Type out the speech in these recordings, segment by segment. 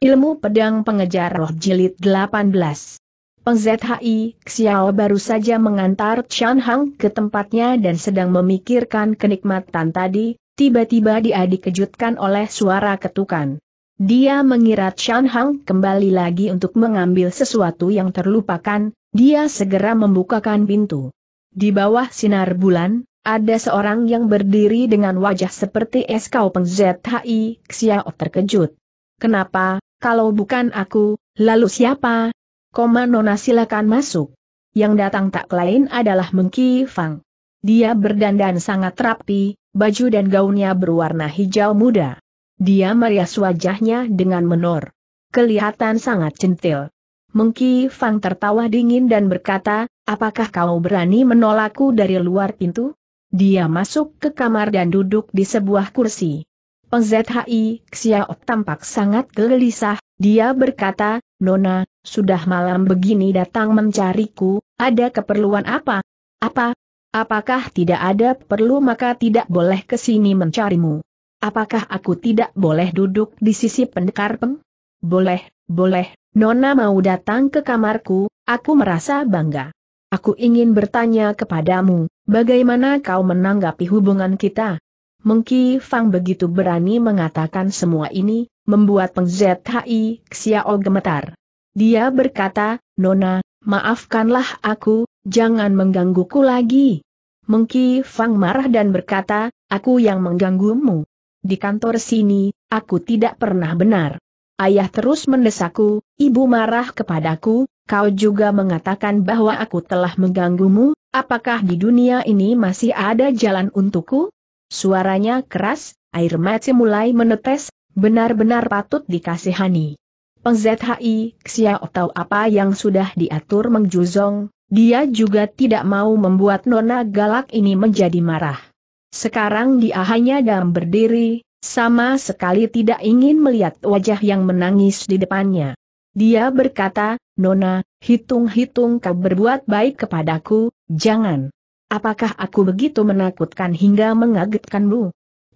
Ilmu Pedang Pengejar Roh Jilid 18 Peng ZHI, Xiao baru saja mengantar Chan Hang ke tempatnya dan sedang memikirkan kenikmatan tadi, tiba-tiba dia dikejutkan oleh suara ketukan. Dia mengira Chan Hang kembali lagi untuk mengambil sesuatu yang terlupakan, dia segera membukakan pintu. Di bawah sinar bulan, ada seorang yang berdiri dengan wajah seperti es kau Peng ZHI, Xiao terkejut. Kenapa, kalau bukan aku, lalu siapa? Koma Nona silakan masuk. Yang datang tak lain adalah Mengki Fang. Dia berdandan sangat rapi, baju dan gaunnya berwarna hijau muda. Dia merias wajahnya dengan menor. Kelihatan sangat centil. Mengki Fang tertawa dingin dan berkata, apakah kau berani menolakku dari luar pintu? Dia masuk ke kamar dan duduk di sebuah kursi. Peng ZHI, Xiao tampak sangat gelisah, dia berkata, Nona, sudah malam begini datang mencariku, ada keperluan apa? Apa? Apakah tidak ada perlu maka tidak boleh ke sini mencarimu? Apakah aku tidak boleh duduk di sisi pendekar peng? Boleh, boleh, Nona mau datang ke kamarku, aku merasa bangga. Aku ingin bertanya kepadamu, bagaimana kau menanggapi hubungan kita? Mengki Fang begitu berani mengatakan semua ini, membuat Peng ZHI Xiao gemetar. Dia berkata, Nona, maafkanlah aku, jangan menggangguku lagi. Mengki Fang marah dan berkata, aku yang mengganggumu. Di kantor sini, aku tidak pernah benar. Ayah terus mendesakku, ibu marah kepadaku, kau juga mengatakan bahwa aku telah mengganggumu, apakah di dunia ini masih ada jalan untukku? Suaranya keras, air mata mulai menetes, benar-benar patut dikasihani. Peng ZHI, Xiao tahu apa yang sudah diatur mengjuzong, dia juga tidak mau membuat nona galak ini menjadi marah. Sekarang dia hanya diam berdiri, sama sekali tidak ingin melihat wajah yang menangis di depannya. Dia berkata, Nona, hitung-hitung kau berbuat baik kepadaku, jangan. Apakah aku begitu menakutkan hingga mengagetkanmu?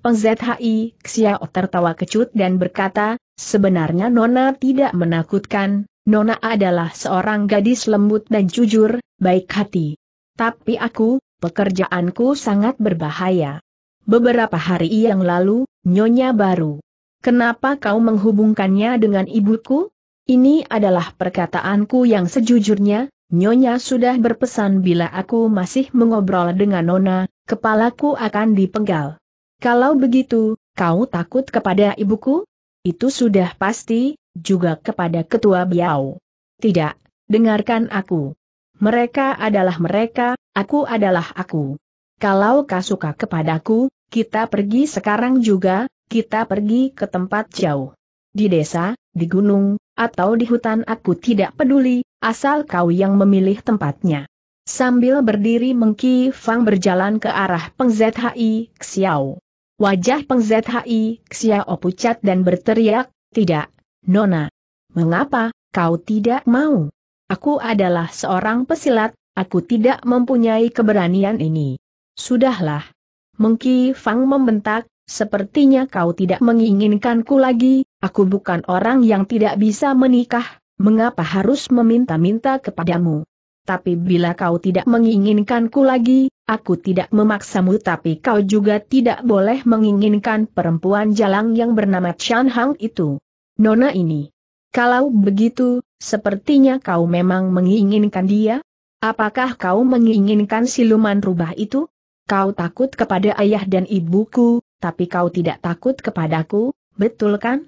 ZHI, Xiao tertawa kecut dan berkata, sebenarnya Nona tidak menakutkan, Nona adalah seorang gadis lembut dan jujur, baik hati. Tapi aku, pekerjaanku sangat berbahaya. Beberapa hari yang lalu, Nyonya baru. Kenapa kau menghubungkannya dengan ibuku? Ini adalah perkataanku yang sejujurnya, Nyonya sudah berpesan bila aku masih mengobrol dengan Nona, kepalaku akan dipenggal. Kalau begitu, kau takut kepada ibuku? Itu sudah pasti, juga kepada ketua Biau. Tidak, dengarkan aku. Mereka adalah mereka, aku adalah aku. Kalau kau suka kepadaku, kita pergi sekarang juga, kita pergi ke tempat jauh. Di desa, di gunung, atau di hutan aku tidak peduli, asal kau yang memilih tempatnya. Sambil berdiri Mengki Fang berjalan ke arah Peng Zhi Xiao. Wajah Peng Zhi Xiao pucat dan berteriak, tidak, Nona. Mengapa, kau tidak mau? Aku adalah seorang pesilat, aku tidak mempunyai keberanian ini. Sudahlah. Mengki Fang membentak, sepertinya kau tidak menginginkanku lagi, Aku bukan orang yang tidak bisa menikah, mengapa harus meminta-minta kepadamu? Tapi bila kau tidak menginginkanku lagi, aku tidak memaksamu tapi kau juga tidak boleh menginginkan perempuan jalang yang bernama Chan Hang itu. Nona ini. Kalau begitu, sepertinya kau memang menginginkan dia? Apakah kau menginginkan siluman rubah itu? Kau takut kepada ayah dan ibuku, tapi kau tidak takut kepadaku, betul kan?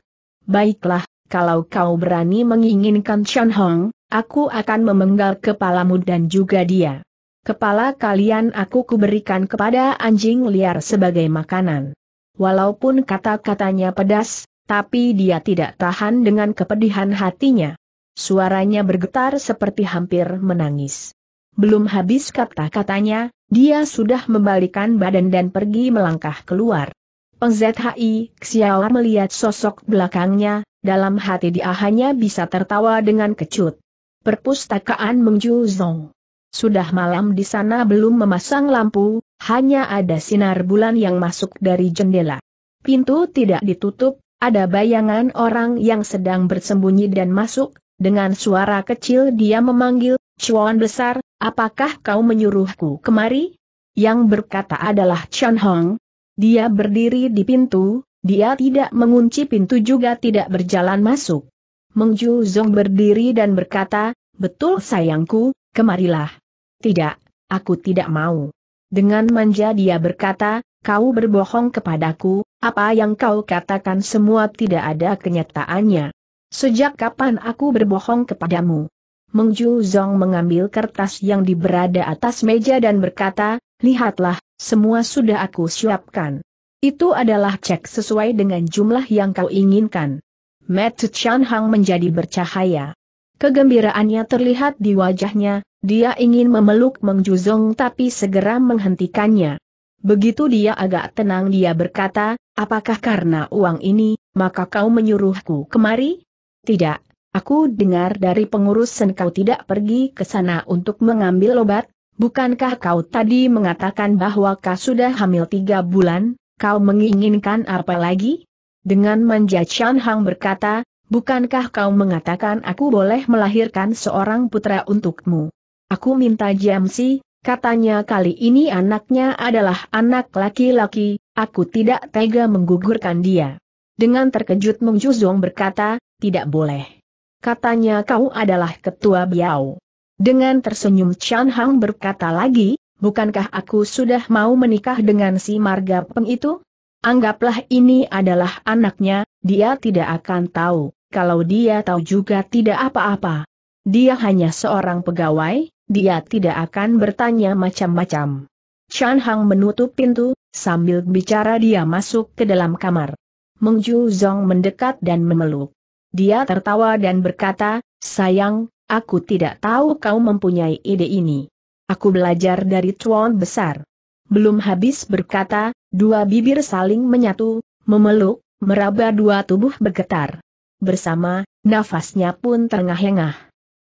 Baiklah, kalau kau berani menginginkan Chan Hong, aku akan memenggal kepalamu dan juga dia. Kepala kalian aku kuberikan kepada anjing liar sebagai makanan. Walaupun kata-katanya pedas, tapi dia tidak tahan dengan kepedihan hatinya. Suaranya bergetar seperti hampir menangis. Belum habis kata-katanya, dia sudah membalikan badan dan pergi melangkah keluar. Peng ZHI, Xiao melihat sosok belakangnya, dalam hati dia hanya bisa tertawa dengan kecut. Perpustakaan Mengju Zong. Sudah malam di sana belum memasang lampu, hanya ada sinar bulan yang masuk dari jendela. Pintu tidak ditutup, ada bayangan orang yang sedang bersembunyi dan masuk, dengan suara kecil dia memanggil, Chuan besar, apakah kau menyuruhku kemari? Yang berkata adalah Chan Hong, dia berdiri di pintu, dia tidak mengunci pintu juga tidak berjalan masuk. Meng Ju Zong berdiri dan berkata, betul sayangku, kemarilah. Tidak, aku tidak mau. Dengan manja dia berkata, kau berbohong kepadaku, apa yang kau katakan semua tidak ada kenyataannya. Sejak kapan aku berbohong kepadamu? Meng Ju Zong mengambil kertas yang diberada atas meja dan berkata, lihatlah, semua sudah aku siapkan. Itu adalah cek sesuai dengan jumlah yang kau inginkan. Matt Chan Hang menjadi bercahaya. Kegembiraannya terlihat di wajahnya, dia ingin memeluk Meng Juzong tapi segera menghentikannya. Begitu dia agak tenang dia berkata, apakah karena uang ini, maka kau menyuruhku kemari? Tidak, aku dengar dari pengurus sen kau tidak pergi ke sana untuk mengambil obat, Bukankah kau tadi mengatakan bahwa kau sudah hamil tiga bulan, kau menginginkan apa lagi? Dengan manja Chan Hang berkata, bukankah kau mengatakan aku boleh melahirkan seorang putra untukmu? Aku minta Jamsi, katanya kali ini anaknya adalah anak laki-laki, aku tidak tega menggugurkan dia. Dengan terkejut Meng Juzong berkata, tidak boleh. Katanya kau adalah ketua Biao. Dengan tersenyum Chan Hang berkata lagi, bukankah aku sudah mau menikah dengan si Marga Peng itu? Anggaplah ini adalah anaknya, dia tidak akan tahu, kalau dia tahu juga tidak apa-apa. Dia hanya seorang pegawai, dia tidak akan bertanya macam-macam. Chan Hang menutup pintu, sambil bicara dia masuk ke dalam kamar. Meng Ju Zong mendekat dan memeluk. Dia tertawa dan berkata, sayang, Aku tidak tahu kau mempunyai ide ini. Aku belajar dari Chuan besar. Belum habis berkata, dua bibir saling menyatu, memeluk, meraba dua tubuh bergetar. Bersama, nafasnya pun terengah-engah.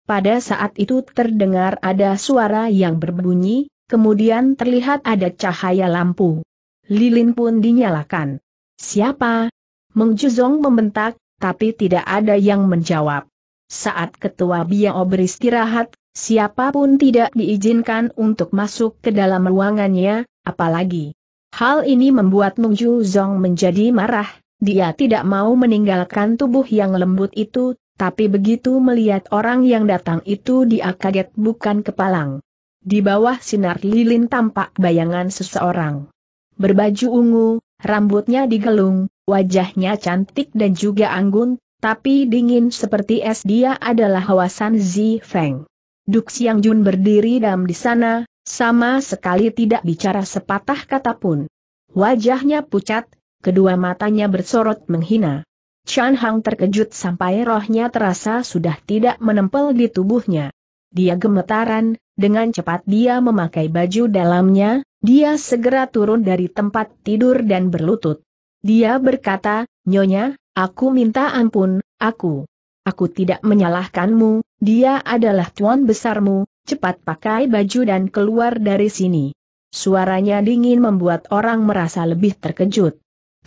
Pada saat itu terdengar ada suara yang berbunyi, kemudian terlihat ada cahaya lampu. Lilin pun dinyalakan. Siapa? Mengjuzong membentak, tapi tidak ada yang menjawab. Saat ketua Biao beristirahat, siapapun tidak diizinkan untuk masuk ke dalam ruangannya, apalagi. Hal ini membuat Meng Ju Zong menjadi marah, dia tidak mau meninggalkan tubuh yang lembut itu, tapi begitu melihat orang yang datang itu dia kaget bukan kepalang. Di bawah sinar lilin tampak bayangan seseorang. Berbaju ungu, rambutnya digelung, wajahnya cantik dan juga anggun, tapi dingin seperti es dia adalah Hawasan Zi Feng. Duk Xiang Jun berdiri dalam di sana, sama sekali tidak bicara sepatah kata pun. Wajahnya pucat, kedua matanya bersorot menghina. Chan Hang terkejut sampai rohnya terasa sudah tidak menempel di tubuhnya. Dia gemetaran, dengan cepat dia memakai baju dalamnya, dia segera turun dari tempat tidur dan berlutut. Dia berkata, Nyonya, Aku minta ampun, aku. Aku tidak menyalahkanmu, dia adalah tuan besarmu, cepat pakai baju dan keluar dari sini. Suaranya dingin membuat orang merasa lebih terkejut.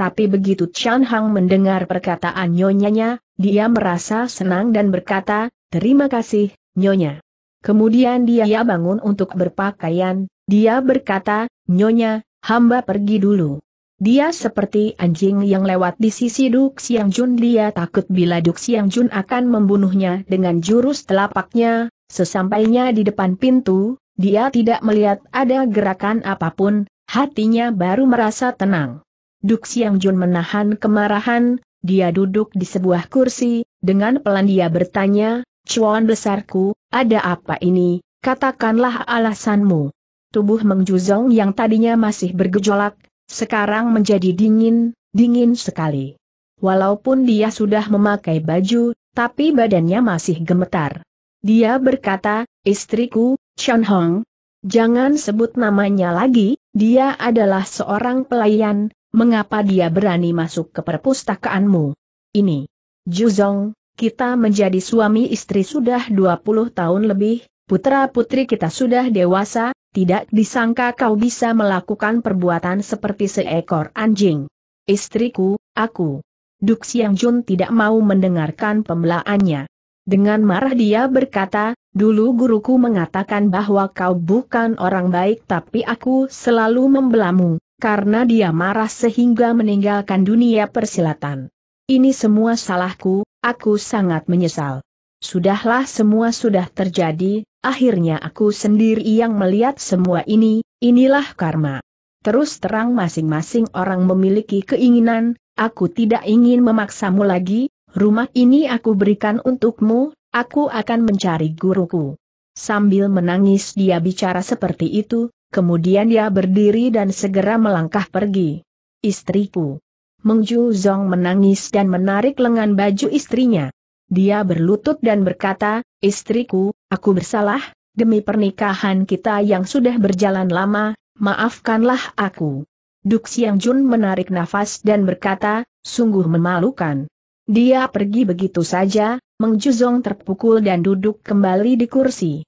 Tapi begitu Chan Hang mendengar perkataan nyonyanya, dia merasa senang dan berkata, terima kasih, nyonya. Kemudian dia bangun untuk berpakaian, dia berkata, nyonya, hamba pergi dulu. Dia seperti anjing yang lewat di sisi Duk Siang Jun dia takut bila Duk Siang Jun akan membunuhnya dengan jurus telapaknya, sesampainya di depan pintu, dia tidak melihat ada gerakan apapun, hatinya baru merasa tenang. Duk Siang Jun menahan kemarahan, dia duduk di sebuah kursi, dengan pelan dia bertanya, Cuan besarku, ada apa ini, katakanlah alasanmu. Tubuh Mengjuzong yang tadinya masih bergejolak, sekarang menjadi dingin, dingin sekali. Walaupun dia sudah memakai baju, tapi badannya masih gemetar. Dia berkata, istriku, Chon Hong, jangan sebut namanya lagi, dia adalah seorang pelayan, mengapa dia berani masuk ke perpustakaanmu? Ini, Juzong, kita menjadi suami istri sudah 20 tahun lebih, putra-putri kita sudah dewasa, tidak disangka kau bisa melakukan perbuatan seperti seekor anjing. Istriku, aku. Duk Siang Jun tidak mau mendengarkan pembelaannya. Dengan marah dia berkata, dulu guruku mengatakan bahwa kau bukan orang baik tapi aku selalu membelamu, karena dia marah sehingga meninggalkan dunia persilatan. Ini semua salahku, aku sangat menyesal. Sudahlah semua sudah terjadi, akhirnya aku sendiri yang melihat semua ini, inilah karma. Terus terang masing-masing orang memiliki keinginan, aku tidak ingin memaksamu lagi, rumah ini aku berikan untukmu, aku akan mencari guruku. Sambil menangis dia bicara seperti itu, kemudian dia berdiri dan segera melangkah pergi. Istriku. Mengju Zong menangis dan menarik lengan baju istrinya. Dia berlutut dan berkata, Istriku, aku bersalah, demi pernikahan kita yang sudah berjalan lama, maafkanlah aku. Duk Siang Jun menarik nafas dan berkata, sungguh memalukan. Dia pergi begitu saja, mengjuzong terpukul dan duduk kembali di kursi.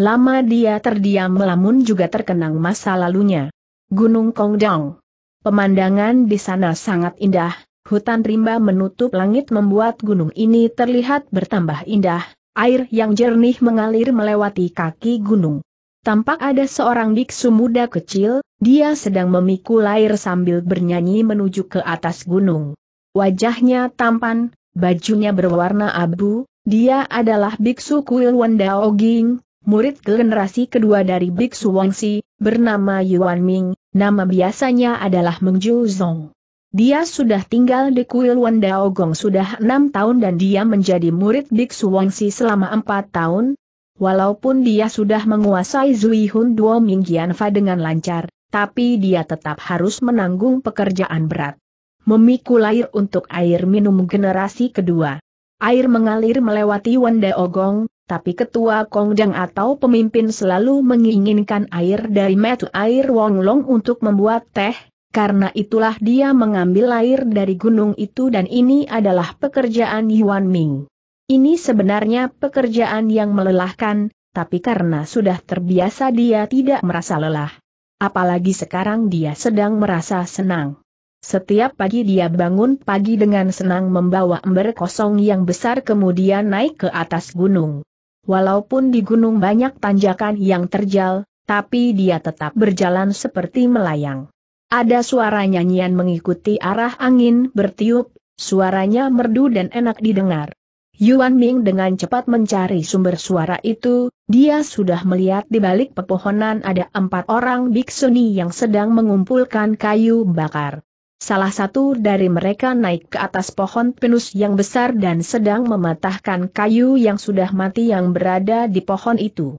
Lama dia terdiam melamun juga terkenang masa lalunya. Gunung Kongdong. Pemandangan di sana sangat indah, Hutan rimba menutup langit membuat gunung ini terlihat bertambah indah, air yang jernih mengalir melewati kaki gunung. Tampak ada seorang biksu muda kecil, dia sedang memikul air sambil bernyanyi menuju ke atas gunung. Wajahnya tampan, bajunya berwarna abu, dia adalah biksu kuil Wandao Ging, murid generasi kedua dari biksu Wangsi, bernama Yuan Ming, nama biasanya adalah Mengju Zong. Dia sudah tinggal di kuil Wendao Gong sudah enam tahun dan dia menjadi murid Biksu Wangsi selama empat tahun. Walaupun dia sudah menguasai Zui Hun Duo Minggian Fa dengan lancar, tapi dia tetap harus menanggung pekerjaan berat. Memikul air untuk air minum generasi kedua. Air mengalir melewati Wanda Ogong, tapi ketua Kongjang atau pemimpin selalu menginginkan air dari metu air Wong Long untuk membuat teh, karena itulah dia mengambil air dari gunung itu dan ini adalah pekerjaan Yuan Ming. Ini sebenarnya pekerjaan yang melelahkan, tapi karena sudah terbiasa dia tidak merasa lelah. Apalagi sekarang dia sedang merasa senang. Setiap pagi dia bangun pagi dengan senang membawa ember kosong yang besar kemudian naik ke atas gunung. Walaupun di gunung banyak tanjakan yang terjal, tapi dia tetap berjalan seperti melayang. Ada suara nyanyian mengikuti arah angin bertiup, suaranya merdu dan enak didengar. Yuan Ming dengan cepat mencari sumber suara itu, dia sudah melihat di balik pepohonan ada empat orang biksuni yang sedang mengumpulkan kayu bakar. Salah satu dari mereka naik ke atas pohon pinus yang besar dan sedang mematahkan kayu yang sudah mati yang berada di pohon itu.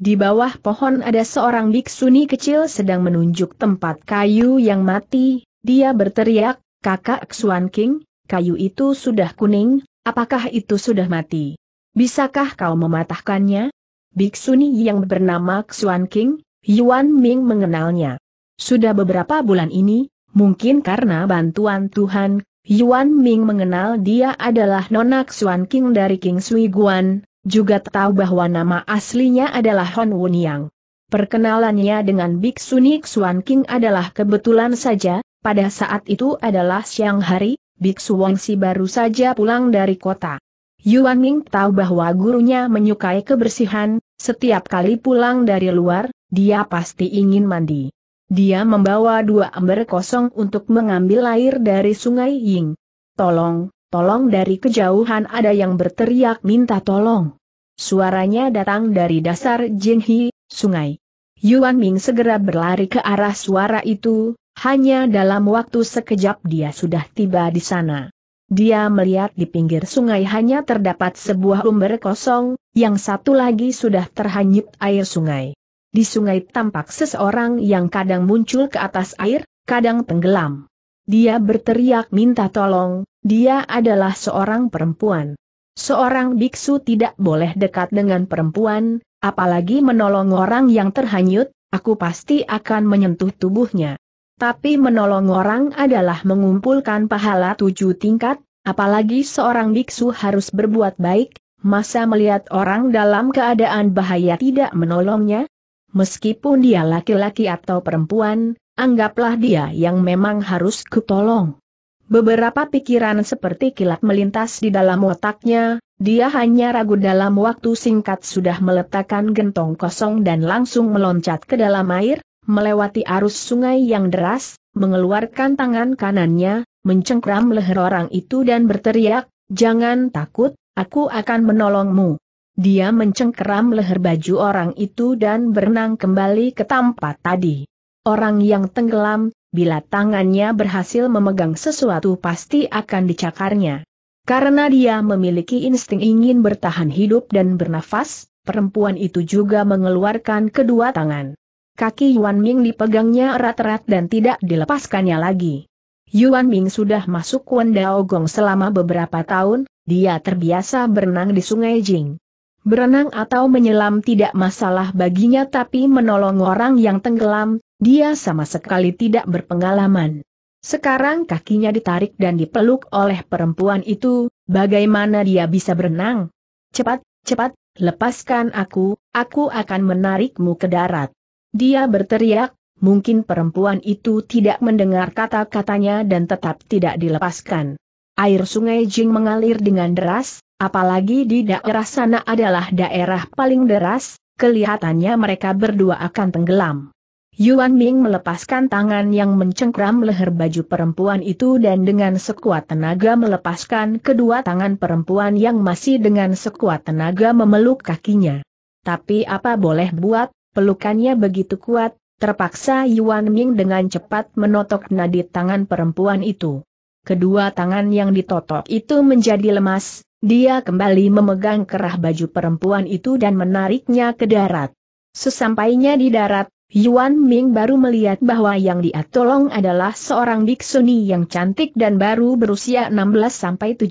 Di bawah pohon ada seorang biksuni kecil sedang menunjuk tempat kayu yang mati, dia berteriak, kakak Xuan King, kayu itu sudah kuning, apakah itu sudah mati? Bisakah kau mematahkannya? Biksuni yang bernama Xuan King, Yuan Ming mengenalnya. Sudah beberapa bulan ini, mungkin karena bantuan Tuhan, Yuan Ming mengenal dia adalah Nona Xuan King dari King Sui Guan, juga tahu bahwa nama aslinya adalah Hon Wun Yang. Perkenalannya dengan Biksu Xuan King adalah kebetulan saja, pada saat itu adalah siang hari, Biksu Si baru saja pulang dari kota. Yuan Ming tahu bahwa gurunya menyukai kebersihan, setiap kali pulang dari luar, dia pasti ingin mandi. Dia membawa dua ember kosong untuk mengambil air dari sungai Ying. Tolong, Tolong dari kejauhan ada yang berteriak minta tolong. Suaranya datang dari dasar Jinghi, sungai. Yuan Ming segera berlari ke arah suara itu, hanya dalam waktu sekejap dia sudah tiba di sana. Dia melihat di pinggir sungai hanya terdapat sebuah umber kosong, yang satu lagi sudah terhanyut air sungai. Di sungai tampak seseorang yang kadang muncul ke atas air, kadang tenggelam. Dia berteriak minta tolong, dia adalah seorang perempuan. Seorang biksu tidak boleh dekat dengan perempuan, apalagi menolong orang yang terhanyut, aku pasti akan menyentuh tubuhnya. Tapi menolong orang adalah mengumpulkan pahala tujuh tingkat, apalagi seorang biksu harus berbuat baik, masa melihat orang dalam keadaan bahaya tidak menolongnya? Meskipun dia laki-laki atau perempuan, Anggaplah dia yang memang harus kutolong. Beberapa pikiran seperti kilat melintas di dalam otaknya, dia hanya ragu dalam waktu singkat sudah meletakkan gentong kosong dan langsung meloncat ke dalam air, melewati arus sungai yang deras, mengeluarkan tangan kanannya, mencengkram leher orang itu dan berteriak, jangan takut, aku akan menolongmu. Dia mencengkram leher baju orang itu dan berenang kembali ke tempat tadi. Orang yang tenggelam, bila tangannya berhasil memegang sesuatu pasti akan dicakarnya. Karena dia memiliki insting ingin bertahan hidup dan bernafas, perempuan itu juga mengeluarkan kedua tangan. Kaki Yuan Ming dipegangnya erat-erat dan tidak dilepaskannya lagi. Yuan Ming sudah masuk Wandaogong Gong selama beberapa tahun, dia terbiasa berenang di Sungai Jing. Berenang atau menyelam tidak masalah baginya tapi menolong orang yang tenggelam, dia sama sekali tidak berpengalaman. Sekarang kakinya ditarik dan dipeluk oleh perempuan itu, bagaimana dia bisa berenang? Cepat, cepat, lepaskan aku, aku akan menarikmu ke darat. Dia berteriak, mungkin perempuan itu tidak mendengar kata-katanya dan tetap tidak dilepaskan. Air sungai Jing mengalir dengan deras, apalagi di daerah sana adalah daerah paling deras, kelihatannya mereka berdua akan tenggelam. Yuan Ming melepaskan tangan yang mencengkram leher baju perempuan itu dan dengan sekuat tenaga melepaskan kedua tangan perempuan yang masih dengan sekuat tenaga memeluk kakinya. Tapi apa boleh buat, pelukannya begitu kuat, terpaksa Yuan Ming dengan cepat menotok nadi tangan perempuan itu. Kedua tangan yang ditotok itu menjadi lemas, dia kembali memegang kerah baju perempuan itu dan menariknya ke darat. Sesampainya di darat, Yuan Ming baru melihat bahwa yang dia tolong adalah seorang biksuni yang cantik dan baru berusia 16-17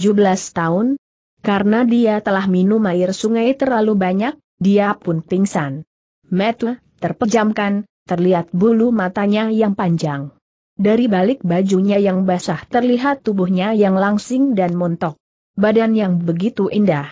tahun. Karena dia telah minum air sungai terlalu banyak, dia pun pingsan. Metu, terpejamkan, terlihat bulu matanya yang panjang. Dari balik bajunya yang basah terlihat tubuhnya yang langsing dan montok. Badan yang begitu indah.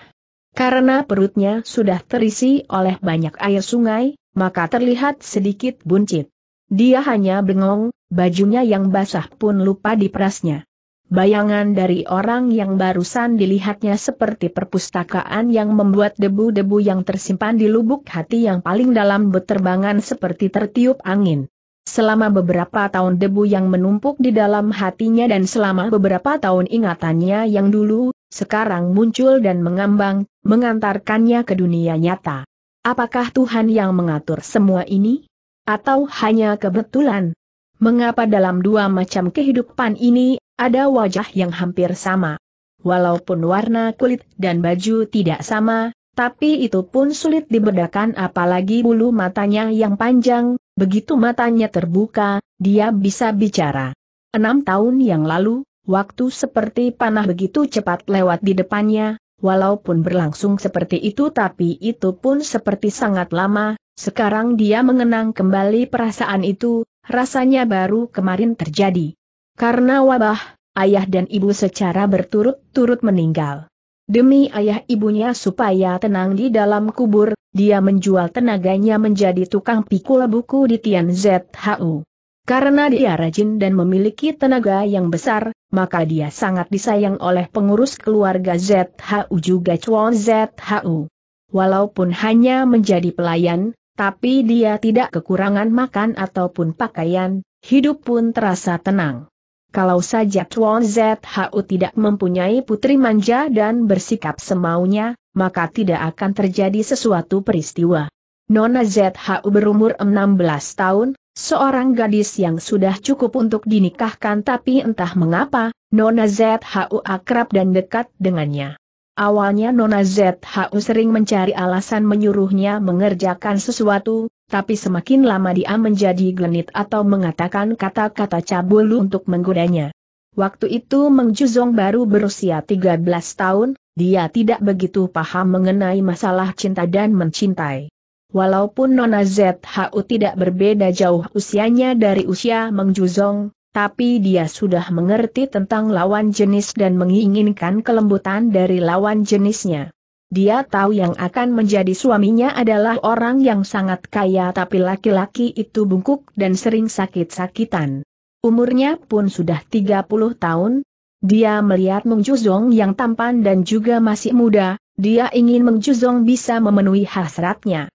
Karena perutnya sudah terisi oleh banyak air sungai, maka terlihat sedikit buncit. Dia hanya bengong, bajunya yang basah pun lupa diperasnya. Bayangan dari orang yang barusan dilihatnya seperti perpustakaan yang membuat debu-debu yang tersimpan di lubuk hati yang paling dalam beterbangan seperti tertiup angin. Selama beberapa tahun debu yang menumpuk di dalam hatinya dan selama beberapa tahun ingatannya yang dulu, sekarang muncul dan mengambang, mengantarkannya ke dunia nyata. Apakah Tuhan yang mengatur semua ini? Atau hanya kebetulan? Mengapa dalam dua macam kehidupan ini, ada wajah yang hampir sama? Walaupun warna kulit dan baju tidak sama, tapi itu pun sulit dibedakan apalagi bulu matanya yang panjang, begitu matanya terbuka, dia bisa bicara. Enam tahun yang lalu, waktu seperti panah begitu cepat lewat di depannya, Walaupun berlangsung seperti itu tapi itu pun seperti sangat lama, sekarang dia mengenang kembali perasaan itu, rasanya baru kemarin terjadi. Karena wabah, ayah dan ibu secara berturut-turut meninggal. Demi ayah ibunya supaya tenang di dalam kubur, dia menjual tenaganya menjadi tukang pikul buku di Tian ZHU. Karena dia rajin dan memiliki tenaga yang besar, maka dia sangat disayang oleh pengurus keluarga ZHU juga Chuan ZHU. Walaupun hanya menjadi pelayan, tapi dia tidak kekurangan makan ataupun pakaian, hidup pun terasa tenang. Kalau saja Chuan ZHU tidak mempunyai putri manja dan bersikap semaunya, maka tidak akan terjadi sesuatu peristiwa. Nona ZHU berumur 16 tahun, Seorang gadis yang sudah cukup untuk dinikahkan tapi entah mengapa, Nona ZHU akrab dan dekat dengannya. Awalnya Nona ZHU sering mencari alasan menyuruhnya mengerjakan sesuatu, tapi semakin lama dia menjadi genit atau mengatakan kata-kata cabul untuk menggodanya. Waktu itu Meng baru berusia 13 tahun, dia tidak begitu paham mengenai masalah cinta dan mencintai. Walaupun Nona ZHU tidak berbeda jauh usianya dari usia Meng Juzong, tapi dia sudah mengerti tentang lawan jenis dan menginginkan kelembutan dari lawan jenisnya. Dia tahu yang akan menjadi suaminya adalah orang yang sangat kaya tapi laki-laki itu bungkuk dan sering sakit-sakitan. Umurnya pun sudah 30 tahun, dia melihat Meng Juzong yang tampan dan juga masih muda, dia ingin Meng Juzong bisa memenuhi hasratnya.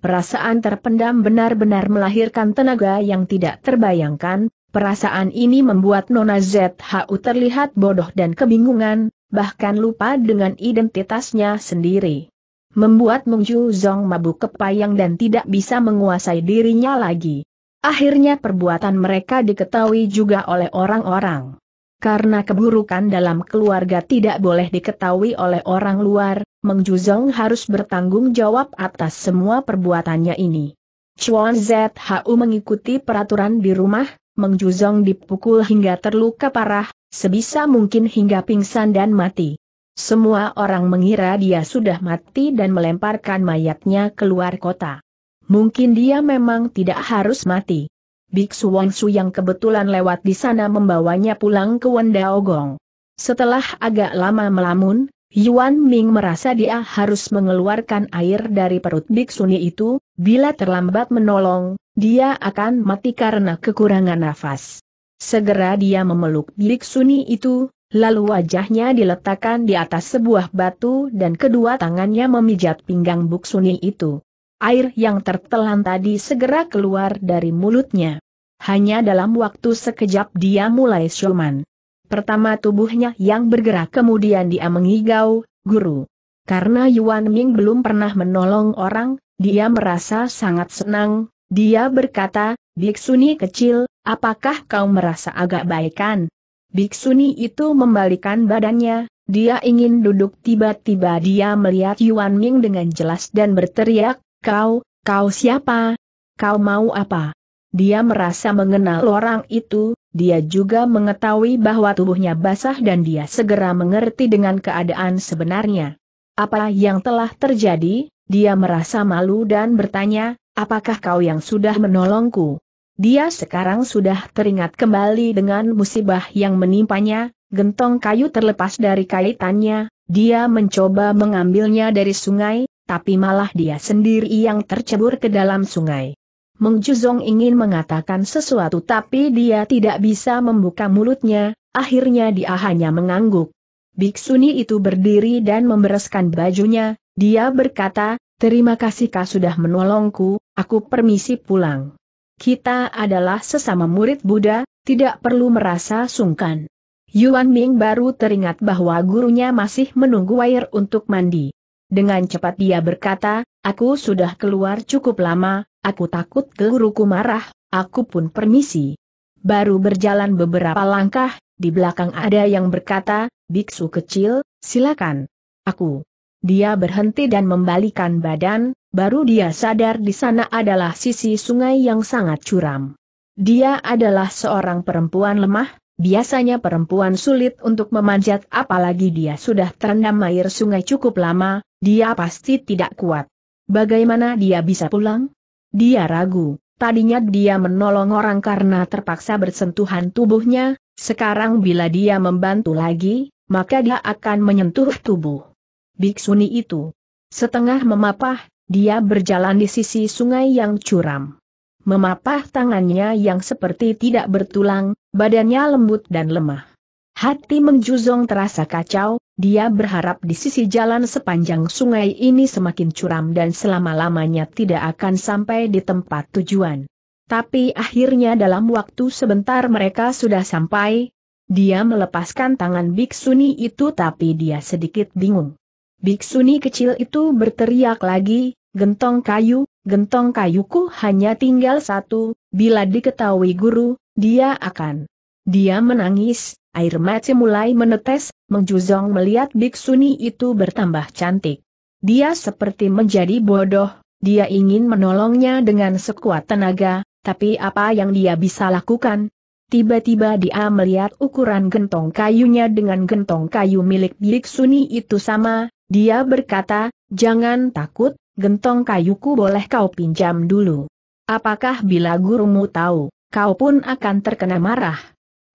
Perasaan terpendam benar-benar melahirkan tenaga yang tidak terbayangkan, perasaan ini membuat Nona ZHU terlihat bodoh dan kebingungan, bahkan lupa dengan identitasnya sendiri. Membuat Mengju Ju Zong mabuk kepayang dan tidak bisa menguasai dirinya lagi. Akhirnya perbuatan mereka diketahui juga oleh orang-orang. Karena keburukan dalam keluarga tidak boleh diketahui oleh orang luar, Meng Juzong harus bertanggung jawab atas semua perbuatannya ini. Chuan ZHU mengikuti peraturan di rumah, Meng Juzong dipukul hingga terluka parah, sebisa mungkin hingga pingsan dan mati. Semua orang mengira dia sudah mati dan melemparkan mayatnya keluar kota. Mungkin dia memang tidak harus mati. Biksu Su yang kebetulan lewat di sana membawanya pulang ke Wendaogong. Setelah agak lama melamun, Yuan Ming merasa dia harus mengeluarkan air dari perut biksuni itu, bila terlambat menolong, dia akan mati karena kekurangan nafas. Segera dia memeluk biksuni itu, lalu wajahnya diletakkan di atas sebuah batu dan kedua tangannya memijat pinggang biksuni itu. Air yang tertelan tadi segera keluar dari mulutnya. Hanya dalam waktu sekejap dia mulai siuman. Pertama tubuhnya yang bergerak kemudian dia mengigau, guru. Karena Yuan Ming belum pernah menolong orang, dia merasa sangat senang, dia berkata, Biksuni kecil, apakah kau merasa agak baikan? Biksuni itu membalikan badannya, dia ingin duduk tiba-tiba dia melihat Yuan Ming dengan jelas dan berteriak, kau, kau siapa? Kau mau apa? Dia merasa mengenal orang itu, dia juga mengetahui bahwa tubuhnya basah dan dia segera mengerti dengan keadaan sebenarnya. Apa yang telah terjadi, dia merasa malu dan bertanya, apakah kau yang sudah menolongku? Dia sekarang sudah teringat kembali dengan musibah yang menimpanya, gentong kayu terlepas dari kaitannya, dia mencoba mengambilnya dari sungai, tapi malah dia sendiri yang tercebur ke dalam sungai. Meng Juzong ingin mengatakan sesuatu tapi dia tidak bisa membuka mulutnya, akhirnya dia hanya mengangguk. Biksuni itu berdiri dan membereskan bajunya, dia berkata, Terima kasih kau sudah menolongku, aku permisi pulang. Kita adalah sesama murid Buddha, tidak perlu merasa sungkan. Yuan Ming baru teringat bahwa gurunya masih menunggu air untuk mandi. Dengan cepat dia berkata, aku sudah keluar cukup lama, Aku takut guruku marah, aku pun permisi. Baru berjalan beberapa langkah, di belakang ada yang berkata, biksu kecil, silakan. Aku. Dia berhenti dan membalikan badan, baru dia sadar di sana adalah sisi sungai yang sangat curam. Dia adalah seorang perempuan lemah, biasanya perempuan sulit untuk memanjat apalagi dia sudah terendam air sungai cukup lama, dia pasti tidak kuat. Bagaimana dia bisa pulang? Dia ragu, tadinya dia menolong orang karena terpaksa bersentuhan tubuhnya, sekarang bila dia membantu lagi, maka dia akan menyentuh tubuh biksuni itu. Setengah memapah, dia berjalan di sisi sungai yang curam. Memapah tangannya yang seperti tidak bertulang, badannya lembut dan lemah. Hati mengjuzong terasa kacau, dia berharap di sisi jalan sepanjang sungai ini semakin curam dan selama-lamanya tidak akan sampai di tempat tujuan. Tapi akhirnya dalam waktu sebentar mereka sudah sampai, dia melepaskan tangan Biksuni itu tapi dia sedikit bingung. Biksuni kecil itu berteriak lagi, gentong kayu, gentong kayuku hanya tinggal satu, bila diketahui guru, dia akan. Dia menangis, Air mata mulai menetes, Mengjuzong melihat biksuni itu bertambah cantik. Dia seperti menjadi bodoh, dia ingin menolongnya dengan sekuat tenaga, tapi apa yang dia bisa lakukan? Tiba-tiba dia melihat ukuran gentong kayunya dengan gentong kayu milik biksuni itu sama, dia berkata, jangan takut, gentong kayuku boleh kau pinjam dulu. Apakah bila gurumu tahu, kau pun akan terkena marah?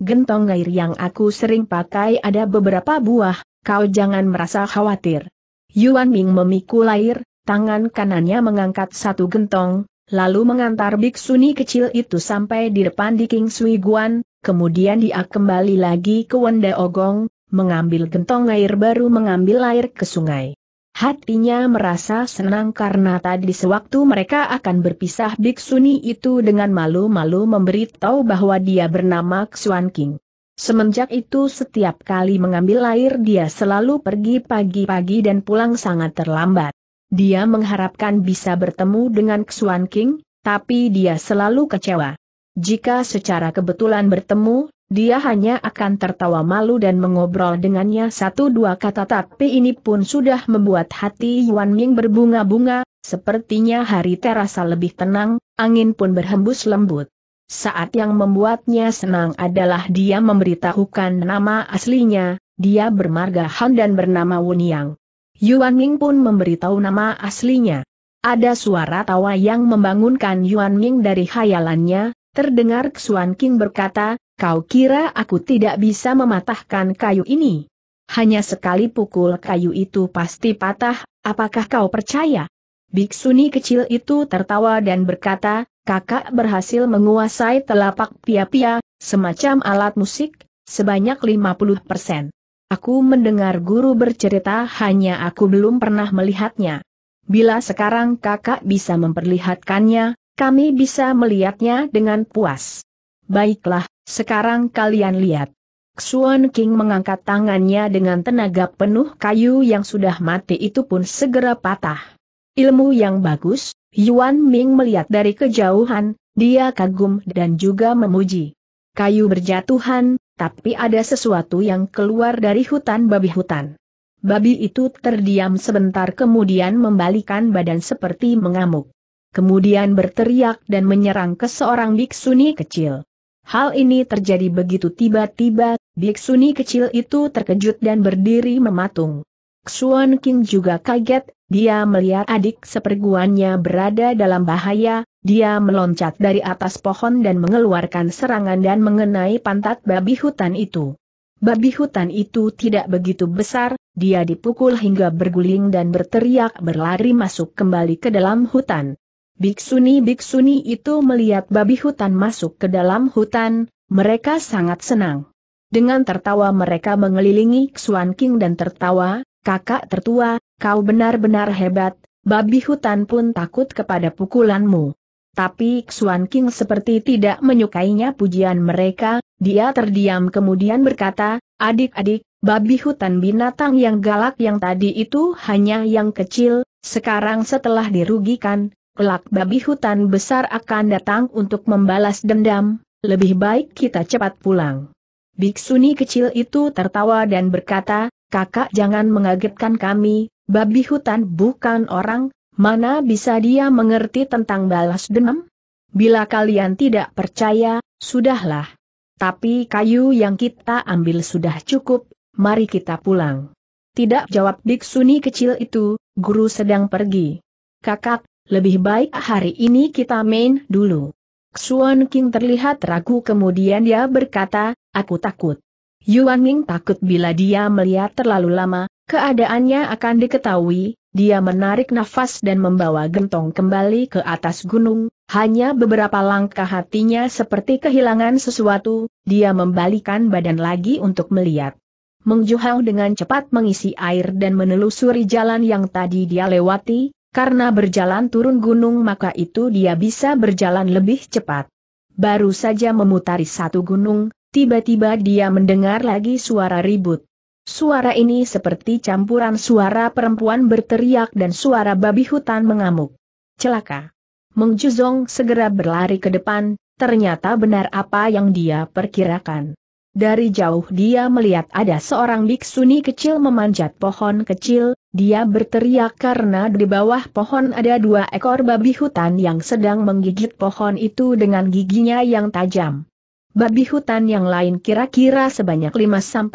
Gentong air yang aku sering pakai ada beberapa buah, kau jangan merasa khawatir. Yuan Ming memikul air, tangan kanannya mengangkat satu gentong, lalu mengantar biksuni kecil itu sampai di depan di King Sui Guan, kemudian dia kembali lagi ke Wenda Ogong, mengambil gentong air baru mengambil air ke sungai. Hatinya merasa senang karena tadi sewaktu mereka akan berpisah Biksuni itu dengan malu-malu memberitahu bahwa dia bernama Xuan King. Semenjak itu setiap kali mengambil air dia selalu pergi pagi-pagi dan pulang sangat terlambat. Dia mengharapkan bisa bertemu dengan Xuan King, tapi dia selalu kecewa. Jika secara kebetulan bertemu, dia hanya akan tertawa malu dan mengobrol dengannya satu dua kata tapi ini pun sudah membuat hati Yuan Ming berbunga-bunga, sepertinya hari terasa lebih tenang, angin pun berhembus lembut. Saat yang membuatnya senang adalah dia memberitahukan nama aslinya, dia bermarga Han dan bernama Wun Yang. Yuan Ming pun memberitahu nama aslinya. Ada suara tawa yang membangunkan Yuan Ming dari hayalannya, terdengar Xuan King berkata, Kau kira aku tidak bisa mematahkan kayu ini? Hanya sekali pukul kayu itu pasti patah, apakah kau percaya? Biksuni kecil itu tertawa dan berkata, kakak berhasil menguasai telapak pia-pia, semacam alat musik, sebanyak 50 persen. Aku mendengar guru bercerita hanya aku belum pernah melihatnya. Bila sekarang kakak bisa memperlihatkannya, kami bisa melihatnya dengan puas. Baiklah, sekarang kalian lihat. Xuan King mengangkat tangannya dengan tenaga penuh kayu yang sudah mati itu pun segera patah. Ilmu yang bagus, Yuan Ming melihat dari kejauhan, dia kagum dan juga memuji. Kayu berjatuhan, tapi ada sesuatu yang keluar dari hutan babi hutan. Babi itu terdiam sebentar kemudian membalikan badan seperti mengamuk. Kemudian berteriak dan menyerang ke seorang biksuni kecil. Hal ini terjadi begitu tiba-tiba, biksuni kecil itu terkejut dan berdiri mematung. Xuan King juga kaget, dia melihat adik seperguannya berada dalam bahaya, dia meloncat dari atas pohon dan mengeluarkan serangan dan mengenai pantat babi hutan itu. Babi hutan itu tidak begitu besar, dia dipukul hingga berguling dan berteriak berlari masuk kembali ke dalam hutan. Biksuni-biksuni itu melihat babi hutan masuk ke dalam hutan, mereka sangat senang. Dengan tertawa mereka mengelilingi Xuan King dan tertawa, kakak tertua, kau benar-benar hebat, babi hutan pun takut kepada pukulanmu. Tapi Xuan King seperti tidak menyukainya pujian mereka, dia terdiam kemudian berkata, adik-adik, babi hutan binatang yang galak yang tadi itu hanya yang kecil, sekarang setelah dirugikan, Kelak babi hutan besar akan datang untuk membalas dendam, lebih baik kita cepat pulang. Biksuni kecil itu tertawa dan berkata, kakak jangan mengagetkan kami, babi hutan bukan orang, mana bisa dia mengerti tentang balas dendam? Bila kalian tidak percaya, sudahlah. Tapi kayu yang kita ambil sudah cukup, mari kita pulang. Tidak jawab biksuni kecil itu, guru sedang pergi. Kakak, lebih baik hari ini kita main dulu. Xuan King terlihat ragu kemudian dia berkata, aku takut. Yuan Ming takut bila dia melihat terlalu lama, keadaannya akan diketahui, dia menarik nafas dan membawa gentong kembali ke atas gunung, hanya beberapa langkah hatinya seperti kehilangan sesuatu, dia membalikan badan lagi untuk melihat. Mengjuhau dengan cepat mengisi air dan menelusuri jalan yang tadi dia lewati, karena berjalan turun gunung maka itu dia bisa berjalan lebih cepat. Baru saja memutari satu gunung, tiba-tiba dia mendengar lagi suara ribut. Suara ini seperti campuran suara perempuan berteriak dan suara babi hutan mengamuk. Celaka. Mengjuzong segera berlari ke depan, ternyata benar apa yang dia perkirakan. Dari jauh dia melihat ada seorang biksuni kecil memanjat pohon kecil, dia berteriak karena di bawah pohon ada dua ekor babi hutan yang sedang menggigit pohon itu dengan giginya yang tajam. Babi hutan yang lain kira-kira sebanyak 5-6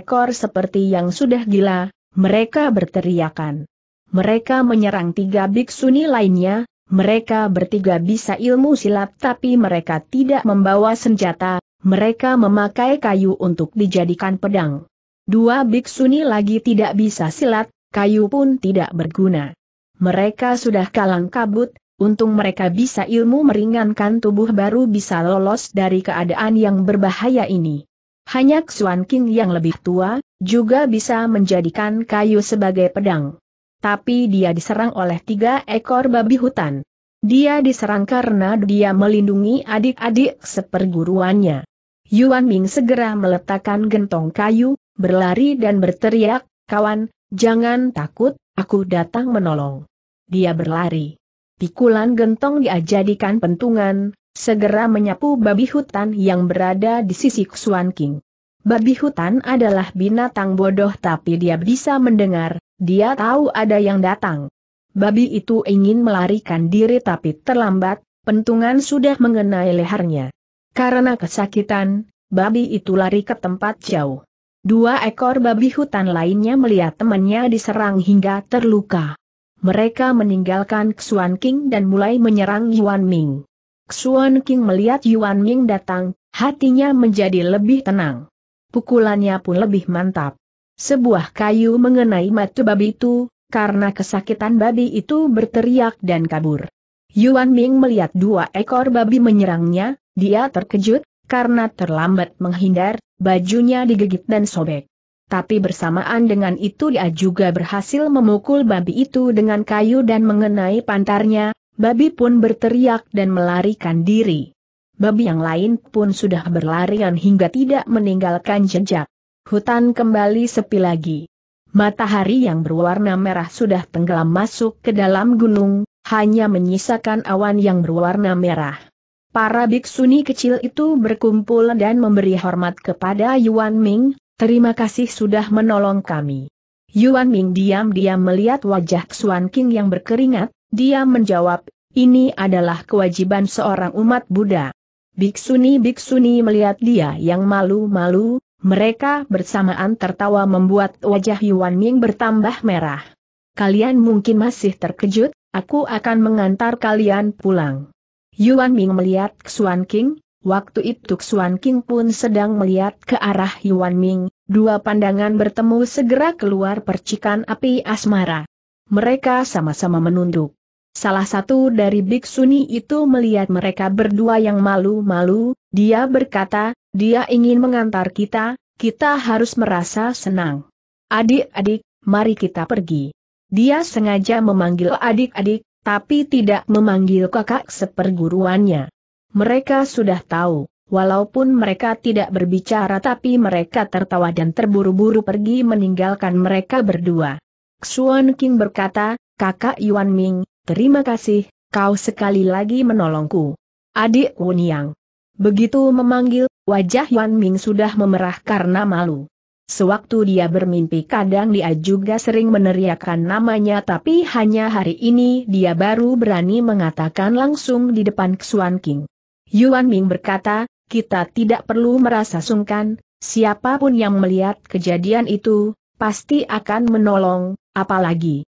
ekor seperti yang sudah gila, mereka berteriakan. Mereka menyerang tiga biksuni lainnya, mereka bertiga bisa ilmu silat tapi mereka tidak membawa senjata, mereka memakai kayu untuk dijadikan pedang. Dua biksuni lagi tidak bisa silat, kayu pun tidak berguna. Mereka sudah kalang kabut, untung mereka bisa ilmu meringankan tubuh baru bisa lolos dari keadaan yang berbahaya ini. Hanya Xuan King yang lebih tua, juga bisa menjadikan kayu sebagai pedang tapi dia diserang oleh tiga ekor babi hutan. Dia diserang karena dia melindungi adik-adik seperguruannya. Yuan Ming segera meletakkan gentong kayu, berlari dan berteriak, kawan, jangan takut, aku datang menolong. Dia berlari. Pikulan gentong dia jadikan pentungan, segera menyapu babi hutan yang berada di sisi Xuan King. Babi hutan adalah binatang bodoh tapi dia bisa mendengar, dia tahu ada yang datang babi itu ingin melarikan diri tapi terlambat, pentungan sudah mengenai lehernya. Karena kesakitan, babi itu lari ke tempat jauh. Dua ekor babi hutan lainnya melihat temannya diserang hingga terluka. Mereka meninggalkan Xuan King dan mulai menyerang Yuan Ming. Xuan King melihat Yuan Ming datang, hatinya menjadi lebih tenang. Pukulannya pun lebih mantap. Sebuah kayu mengenai mata babi itu, karena kesakitan babi itu berteriak dan kabur. Yuan Ming melihat dua ekor babi menyerangnya, dia terkejut, karena terlambat menghindar, bajunya digigit dan sobek. Tapi bersamaan dengan itu dia juga berhasil memukul babi itu dengan kayu dan mengenai pantarnya, babi pun berteriak dan melarikan diri. Babi yang lain pun sudah berlarian hingga tidak meninggalkan jejak. Hutan kembali sepi lagi matahari yang berwarna merah sudah tenggelam masuk ke dalam gunung, hanya menyisakan awan yang berwarna merah. Para biksuni kecil itu berkumpul dan memberi hormat kepada Yuan Ming, terima kasih sudah menolong kami. Yuan Ming diam-diam melihat wajah Xuan King yang berkeringat, dia menjawab, ini adalah kewajiban seorang umat Buddha. Biksuni-biksuni melihat dia yang malu-malu, mereka bersamaan tertawa membuat wajah Yuan Ming bertambah merah. Kalian mungkin masih terkejut, aku akan mengantar kalian pulang. Yuan Ming melihat Xuan King, waktu itu Xuan King pun sedang melihat ke arah Yuan Ming, dua pandangan bertemu segera keluar percikan api asmara. Mereka sama-sama menunduk. Salah satu dari biksuni itu melihat mereka berdua yang malu-malu, dia berkata, dia ingin mengantar kita, kita harus merasa senang. Adik-adik, mari kita pergi. Dia sengaja memanggil adik-adik, tapi tidak memanggil kakak seperguruannya. Mereka sudah tahu, walaupun mereka tidak berbicara tapi mereka tertawa dan terburu-buru pergi meninggalkan mereka berdua. Xuan King berkata, kakak Yuan Ming, Terima kasih, kau sekali lagi menolongku. Adik Wuniang. Begitu memanggil, wajah Yuan Ming sudah memerah karena malu. Sewaktu dia bermimpi kadang dia juga sering meneriakkan namanya tapi hanya hari ini dia baru berani mengatakan langsung di depan Xuan King. Yuan Ming berkata, kita tidak perlu merasa sungkan, siapapun yang melihat kejadian itu, pasti akan menolong, apalagi